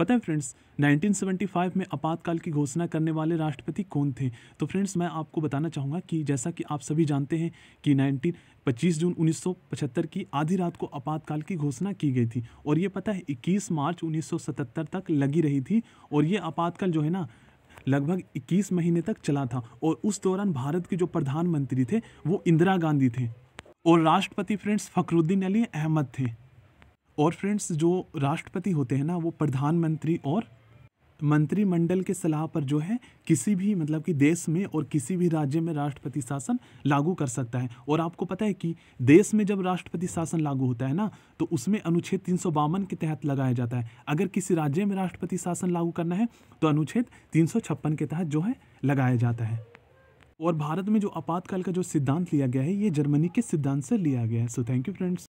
पता है फ्रेंड्स 1975 में आपातकाल की घोषणा करने वाले राष्ट्रपति कौन थे तो फ्रेंड्स मैं आपको बताना चाहूँगा कि जैसा कि आप सभी जानते हैं कि नाइनटीन पच्चीस जून 1975 की आधी रात को आपातकाल की घोषणा की गई थी और ये पता है 21 मार्च 1977 तक लगी रही थी और ये आपातकाल जो है ना लगभग 21 महीने तक चला था और उस दौरान भारत के जो प्रधानमंत्री थे वो इंदिरा गांधी थे और राष्ट्रपति फ्रेंड्स फखरुद्दीन अली अहमद थे और फ्रेंड्स जो राष्ट्रपति होते हैं ना वो प्रधानमंत्री और मंत्रिमंडल के सलाह पर जो है किसी भी मतलब कि देश में और किसी भी राज्य में राष्ट्रपति शासन लागू कर सकता है और आपको पता है कि देश में जब राष्ट्रपति शासन लागू होता है ना तो उसमें अनुच्छेद तीन के तहत लगाया जाता है अगर किसी राज्य में राष्ट्रपति शासन लागू करना है तो अनुच्छेद तीन के तहत जो है लगाया जाता है और भारत में जो आपातकाल का जो सिद्धांत लिया गया है ये जर्मनी के सिद्धांत से लिया गया है सो थैंक यू फ्रेंड्स